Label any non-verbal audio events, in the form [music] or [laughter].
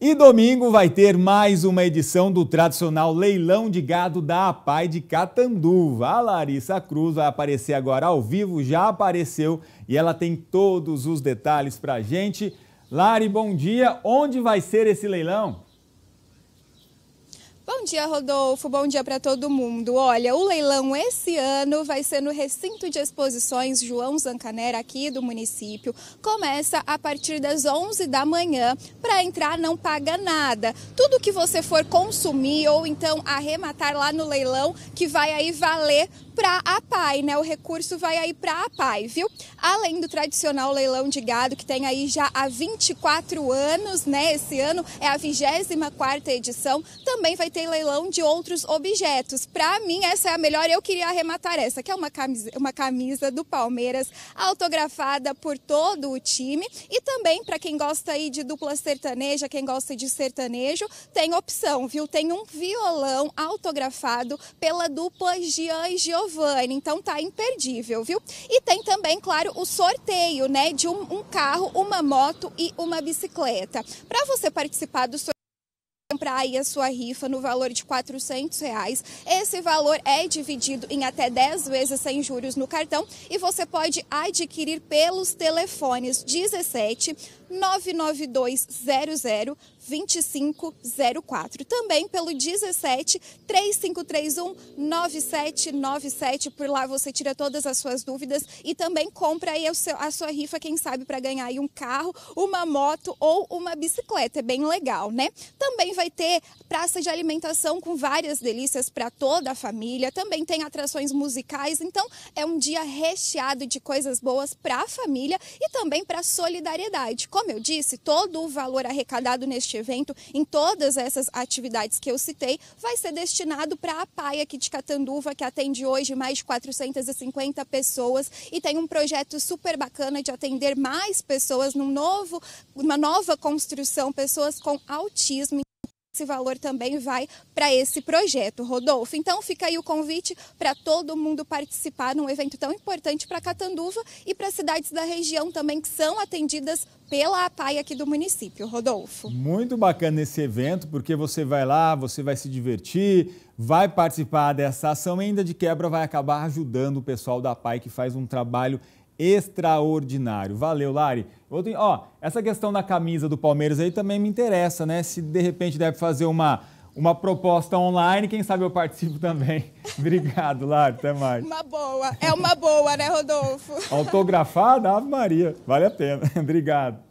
E domingo vai ter mais uma edição do tradicional leilão de gado da APAI de Catanduva. A Larissa Cruz vai aparecer agora ao vivo, já apareceu e ela tem todos os detalhes pra gente. Lari, bom dia. Onde vai ser esse leilão? dia, Rodolfo. Bom dia para todo mundo. Olha, o leilão esse ano vai ser no recinto de exposições João Zancanera, aqui do município. Começa a partir das 11 da manhã. Para entrar, não paga nada. Tudo que você for consumir ou então arrematar lá no leilão, que vai aí valer para a PAI, né? O recurso vai aí para a PAI, viu? Além do tradicional leilão de gado que tem aí já há 24 anos, né? Esse ano é a 24 edição, também vai ter leilão de outros objetos. Para mim, essa é a melhor. Eu queria arrematar essa, que é uma camisa, uma camisa do Palmeiras, autografada por todo o time. E também, para quem gosta aí de dupla sertaneja, quem gosta de sertanejo, tem opção, viu? Tem um violão autografado pela dupla Gian e Giovanni. Giovanni, então tá imperdível, viu? E tem também, claro, o sorteio, né, de um, um carro, uma moto e uma bicicleta. Para você participar do sorteio comprar aí a sua rifa no valor de R$ reais. Esse valor é dividido em até 10 vezes sem juros no cartão e você pode adquirir pelos telefones 17 99200 2504. Também pelo 17 3531 9797. Por lá você tira todas as suas dúvidas e também compra aí a sua rifa, quem sabe, para ganhar aí um carro, uma moto ou uma bicicleta. É bem legal, né? Também vai ter praça de alimentação com várias delícias para toda a família. Também tem atrações musicais. Então é um dia recheado de coisas boas para a família e também para a solidariedade. Como eu disse, todo o valor arrecadado neste evento, em todas essas atividades que eu citei, vai ser destinado para a PAI aqui de Catanduva, que atende hoje mais de 450 pessoas e tem um projeto super bacana de atender mais pessoas num novo, uma nova construção, pessoas com autismo esse valor também vai para esse projeto, Rodolfo. Então fica aí o convite para todo mundo participar num evento tão importante para Catanduva e para cidades da região também que são atendidas pela APAI aqui do município, Rodolfo. Muito bacana esse evento, porque você vai lá, você vai se divertir, vai participar dessa ação e ainda de quebra vai acabar ajudando o pessoal da APAI que faz um trabalho extraordinário. Valeu, Lari. Outro, ó, essa questão da camisa do Palmeiras aí também me interessa, né? Se de repente deve fazer uma, uma proposta online, quem sabe eu participo [laughs] também. Obrigado, Lari. Até mais. Uma boa. É uma boa, né, Rodolfo? Autografada, Ave Maria. Vale a pena. [laughs] Obrigado.